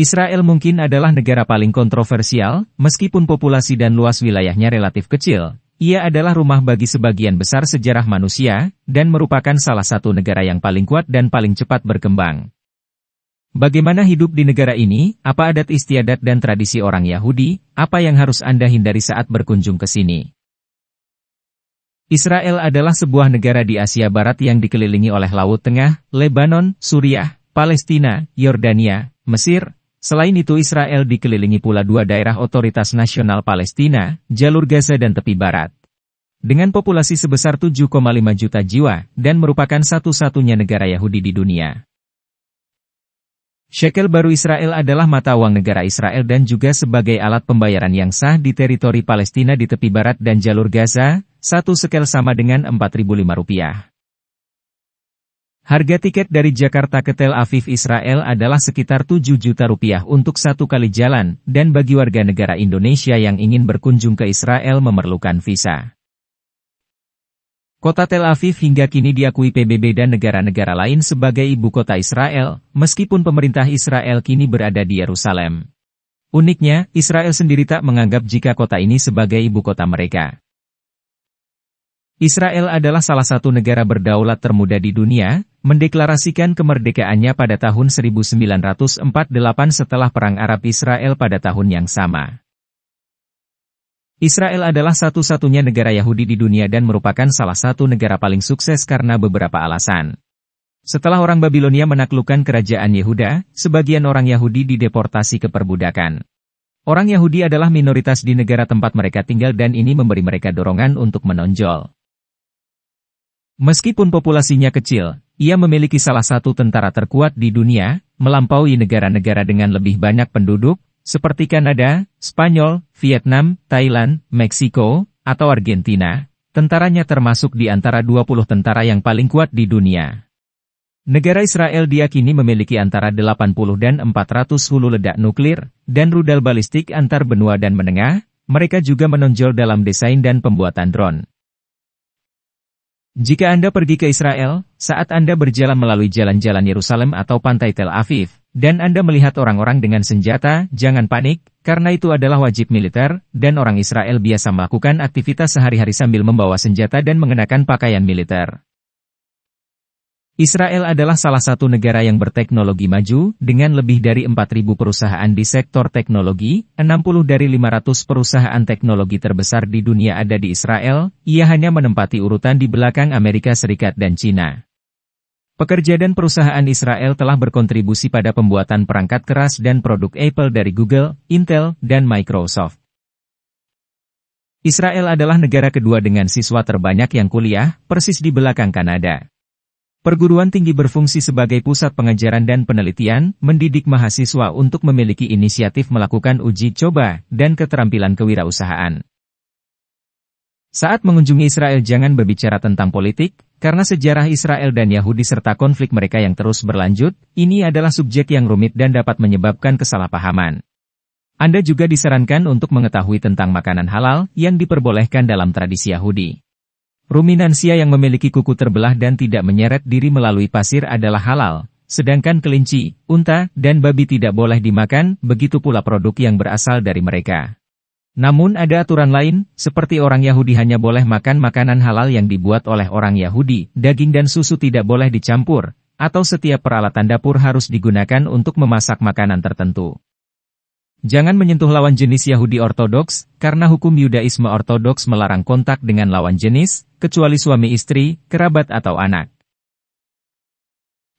Israel mungkin adalah negara paling kontroversial, meskipun populasi dan luas wilayahnya relatif kecil. Ia adalah rumah bagi sebagian besar sejarah manusia, dan merupakan salah satu negara yang paling kuat dan paling cepat berkembang. Bagaimana hidup di negara ini, apa adat istiadat dan tradisi orang Yahudi, apa yang harus Anda hindari saat berkunjung ke sini? Israel adalah sebuah negara di Asia Barat yang dikelilingi oleh Laut Tengah, Lebanon, Suriah, Palestina, Yordania, Mesir, Selain itu Israel dikelilingi pula dua daerah otoritas nasional Palestina, jalur Gaza dan tepi barat. Dengan populasi sebesar 7,5 juta jiwa, dan merupakan satu-satunya negara Yahudi di dunia. Shekel baru Israel adalah mata uang negara Israel dan juga sebagai alat pembayaran yang sah di teritori Palestina di tepi barat dan jalur Gaza, satu sekel sama dengan 4.005 rupiah. Harga tiket dari Jakarta ke Tel Aviv Israel adalah sekitar 7 juta rupiah untuk satu kali jalan, dan bagi warga negara Indonesia yang ingin berkunjung ke Israel memerlukan visa. Kota Tel Aviv hingga kini diakui PBB dan negara-negara lain sebagai ibu kota Israel, meskipun pemerintah Israel kini berada di Yerusalem. Uniknya, Israel sendiri tak menganggap jika kota ini sebagai ibu kota mereka. Israel adalah salah satu negara berdaulat termuda di dunia, mendeklarasikan kemerdekaannya pada tahun 1948 setelah Perang Arab Israel pada tahun yang sama. Israel adalah satu-satunya negara Yahudi di dunia dan merupakan salah satu negara paling sukses karena beberapa alasan. Setelah orang Babilonia menaklukkan kerajaan Yehuda, sebagian orang Yahudi dideportasi ke perbudakan. Orang Yahudi adalah minoritas di negara tempat mereka tinggal dan ini memberi mereka dorongan untuk menonjol. Meskipun populasinya kecil, ia memiliki salah satu tentara terkuat di dunia, melampaui negara-negara dengan lebih banyak penduduk, seperti Kanada, Spanyol, Vietnam, Thailand, Meksiko, atau Argentina. Tentaranya termasuk di antara 20 tentara yang paling kuat di dunia. Negara Israel diakini memiliki antara 80 dan 400 hulu ledak nuklir, dan rudal balistik antar benua dan menengah, mereka juga menonjol dalam desain dan pembuatan drone. Jika Anda pergi ke Israel, saat Anda berjalan melalui jalan-jalan Yerusalem atau pantai Tel Aviv, dan Anda melihat orang-orang dengan senjata, jangan panik, karena itu adalah wajib militer, dan orang Israel biasa melakukan aktivitas sehari-hari sambil membawa senjata dan mengenakan pakaian militer. Israel adalah salah satu negara yang berteknologi maju, dengan lebih dari 4.000 perusahaan di sektor teknologi, 60 dari 500 perusahaan teknologi terbesar di dunia ada di Israel, ia hanya menempati urutan di belakang Amerika Serikat dan China. Pekerja dan perusahaan Israel telah berkontribusi pada pembuatan perangkat keras dan produk Apple dari Google, Intel, dan Microsoft. Israel adalah negara kedua dengan siswa terbanyak yang kuliah, persis di belakang Kanada. Perguruan tinggi berfungsi sebagai pusat pengajaran dan penelitian, mendidik mahasiswa untuk memiliki inisiatif melakukan uji coba dan keterampilan kewirausahaan. Saat mengunjungi Israel jangan berbicara tentang politik, karena sejarah Israel dan Yahudi serta konflik mereka yang terus berlanjut, ini adalah subjek yang rumit dan dapat menyebabkan kesalahpahaman. Anda juga disarankan untuk mengetahui tentang makanan halal yang diperbolehkan dalam tradisi Yahudi. Ruminansia yang memiliki kuku terbelah dan tidak menyeret diri melalui pasir adalah halal, sedangkan kelinci, unta, dan babi tidak boleh dimakan, begitu pula produk yang berasal dari mereka. Namun ada aturan lain, seperti orang Yahudi hanya boleh makan makanan halal yang dibuat oleh orang Yahudi, daging dan susu tidak boleh dicampur, atau setiap peralatan dapur harus digunakan untuk memasak makanan tertentu. Jangan menyentuh lawan jenis Yahudi Ortodoks, karena hukum Yudaisme Ortodoks melarang kontak dengan lawan jenis, kecuali suami istri, kerabat atau anak.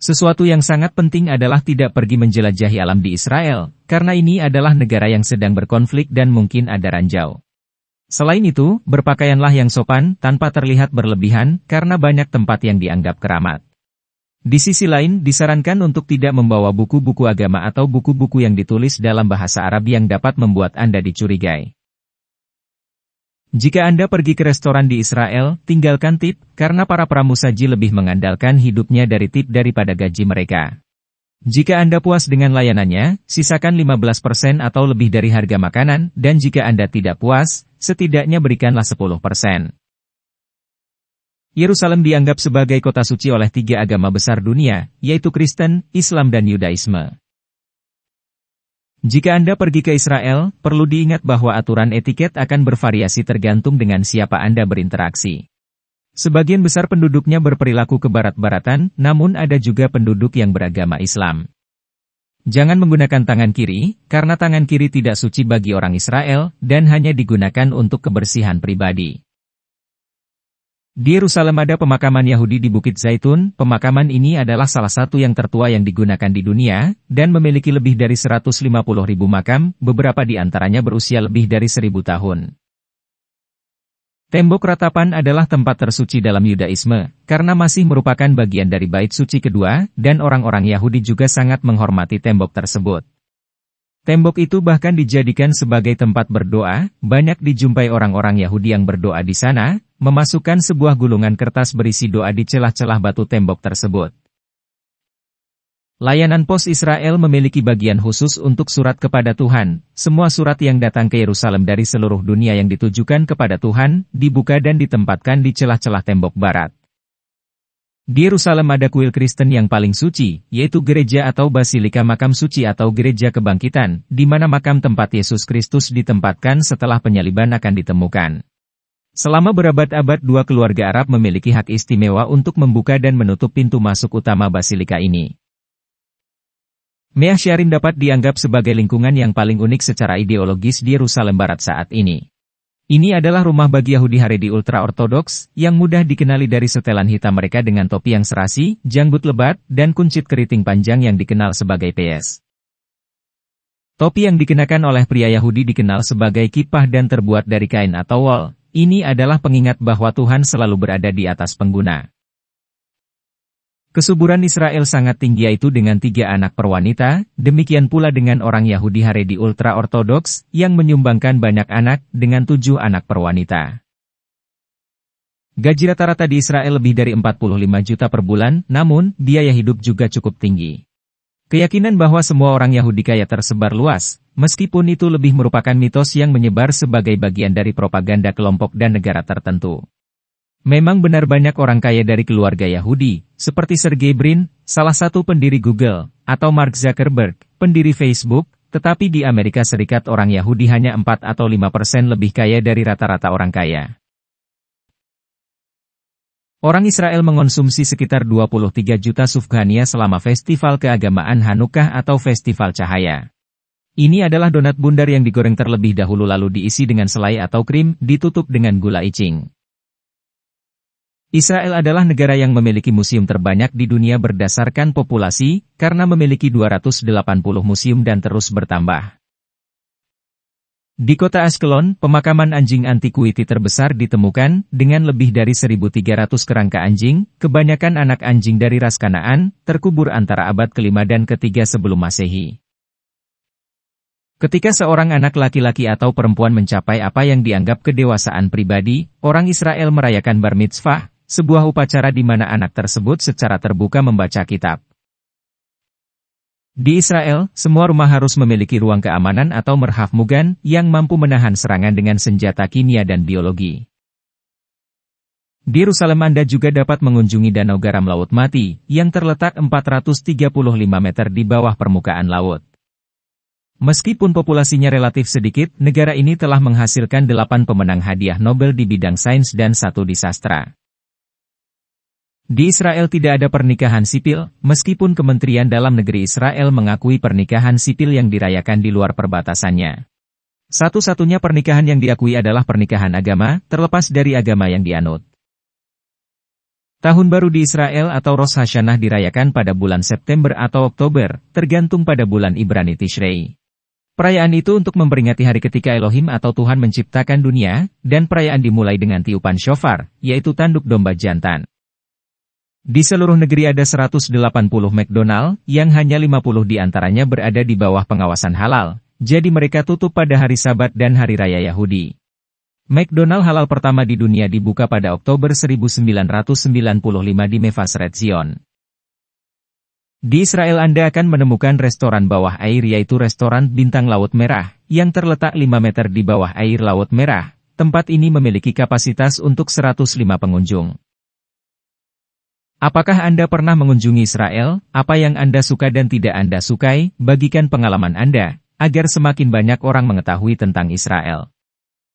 Sesuatu yang sangat penting adalah tidak pergi menjelajahi alam di Israel, karena ini adalah negara yang sedang berkonflik dan mungkin ada ranjau. Selain itu, berpakaianlah yang sopan, tanpa terlihat berlebihan, karena banyak tempat yang dianggap keramat. Di sisi lain, disarankan untuk tidak membawa buku-buku agama atau buku-buku yang ditulis dalam bahasa Arab yang dapat membuat Anda dicurigai. Jika Anda pergi ke restoran di Israel, tinggalkan tip, karena para pramusaji lebih mengandalkan hidupnya dari tip daripada gaji mereka. Jika Anda puas dengan layanannya, sisakan 15% atau lebih dari harga makanan, dan jika Anda tidak puas, setidaknya berikanlah 10%. Yerusalem dianggap sebagai kota suci oleh tiga agama besar dunia, yaitu Kristen, Islam dan Yudaisme. Jika Anda pergi ke Israel, perlu diingat bahwa aturan etiket akan bervariasi tergantung dengan siapa Anda berinteraksi. Sebagian besar penduduknya berperilaku kebarat-baratan, namun ada juga penduduk yang beragama Islam. Jangan menggunakan tangan kiri, karena tangan kiri tidak suci bagi orang Israel, dan hanya digunakan untuk kebersihan pribadi. Di Yerusalem ada pemakaman Yahudi di Bukit Zaitun, pemakaman ini adalah salah satu yang tertua yang digunakan di dunia, dan memiliki lebih dari 150 ribu makam, beberapa di antaranya berusia lebih dari 1000 tahun. Tembok ratapan adalah tempat tersuci dalam Yudaisme, karena masih merupakan bagian dari bait suci kedua, dan orang-orang Yahudi juga sangat menghormati tembok tersebut. Tembok itu bahkan dijadikan sebagai tempat berdoa, banyak dijumpai orang-orang Yahudi yang berdoa di sana, memasukkan sebuah gulungan kertas berisi doa di celah-celah batu tembok tersebut. Layanan pos Israel memiliki bagian khusus untuk surat kepada Tuhan. Semua surat yang datang ke Yerusalem dari seluruh dunia yang ditujukan kepada Tuhan, dibuka dan ditempatkan di celah-celah tembok barat. Di Yerusalem ada kuil Kristen yang paling suci, yaitu gereja atau basilika makam suci atau gereja kebangkitan, di mana makam tempat Yesus Kristus ditempatkan setelah penyaliban akan ditemukan. Selama berabad-abad dua keluarga Arab memiliki hak istimewa untuk membuka dan menutup pintu masuk utama basilika ini. Meah Syarim dapat dianggap sebagai lingkungan yang paling unik secara ideologis di Yerusalem Barat saat ini. Ini adalah rumah bagi Yahudi Haredi ultra-ortodoks, yang mudah dikenali dari setelan hitam mereka dengan topi yang serasi, janggut lebat, dan kuncit keriting panjang yang dikenal sebagai PS. Topi yang dikenakan oleh pria Yahudi dikenal sebagai kipah dan terbuat dari kain atau wol. Ini adalah pengingat bahwa Tuhan selalu berada di atas pengguna. Kesuburan Israel sangat tinggi yaitu dengan tiga anak per wanita. demikian pula dengan orang Yahudi Haredi ultra-ortodoks, yang menyumbangkan banyak anak, dengan tujuh anak per wanita. Gaji rata-rata di Israel lebih dari 45 juta per bulan, namun, biaya hidup juga cukup tinggi. Keyakinan bahwa semua orang Yahudi kaya tersebar luas, meskipun itu lebih merupakan mitos yang menyebar sebagai bagian dari propaganda kelompok dan negara tertentu. Memang benar banyak orang kaya dari keluarga Yahudi, seperti Sergey Brin, salah satu pendiri Google, atau Mark Zuckerberg, pendiri Facebook, tetapi di Amerika Serikat orang Yahudi hanya 4 atau 5 persen lebih kaya dari rata-rata orang kaya. Orang Israel mengonsumsi sekitar 23 juta sufgania selama festival keagamaan Hanukkah atau festival cahaya. Ini adalah donat bundar yang digoreng terlebih dahulu lalu diisi dengan selai atau krim, ditutup dengan gula icing. Israel adalah negara yang memiliki museum terbanyak di dunia berdasarkan populasi, karena memiliki 280 museum dan terus bertambah. Di kota Askelon, pemakaman anjing antikuiti terbesar ditemukan, dengan lebih dari 1.300 kerangka anjing, kebanyakan anak anjing dari ras Kanaan, terkubur antara abad ke-5 dan ke-3 sebelum masehi. Ketika seorang anak laki-laki atau perempuan mencapai apa yang dianggap kedewasaan pribadi, orang Israel merayakan bar mitzvah, sebuah upacara di mana anak tersebut secara terbuka membaca kitab. Di Israel, semua rumah harus memiliki ruang keamanan atau merhaf mugan yang mampu menahan serangan dengan senjata kimia dan biologi. Di Yerusalem Anda juga dapat mengunjungi Danau Garam Laut Mati, yang terletak 435 meter di bawah permukaan laut. Meskipun populasinya relatif sedikit, negara ini telah menghasilkan 8 pemenang hadiah Nobel di bidang sains dan satu di sastra. Di Israel tidak ada pernikahan sipil, meskipun Kementerian Dalam Negeri Israel mengakui pernikahan sipil yang dirayakan di luar perbatasannya. Satu-satunya pernikahan yang diakui adalah pernikahan agama, terlepas dari agama yang dianut. Tahun baru di Israel atau Rosh Hashanah dirayakan pada bulan September atau Oktober, tergantung pada bulan Ibrani Tishrei. Perayaan itu untuk memperingati hari ketika Elohim atau Tuhan menciptakan dunia, dan perayaan dimulai dengan tiupan shofar, yaitu tanduk domba jantan. Di seluruh negeri ada 180 McDonald, yang hanya 50 di antaranya berada di bawah pengawasan halal, jadi mereka tutup pada hari Sabat dan Hari Raya Yahudi. McDonald halal pertama di dunia dibuka pada Oktober 1995 di Red Zion. Di Israel Anda akan menemukan restoran bawah air yaitu restoran Bintang Laut Merah, yang terletak 5 meter di bawah air Laut Merah. Tempat ini memiliki kapasitas untuk 105 pengunjung. Apakah Anda pernah mengunjungi Israel? Apa yang Anda suka dan tidak Anda sukai? Bagikan pengalaman Anda, agar semakin banyak orang mengetahui tentang Israel.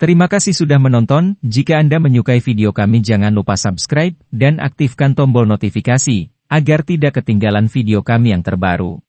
Terima kasih sudah menonton, jika Anda menyukai video kami jangan lupa subscribe, dan aktifkan tombol notifikasi, agar tidak ketinggalan video kami yang terbaru.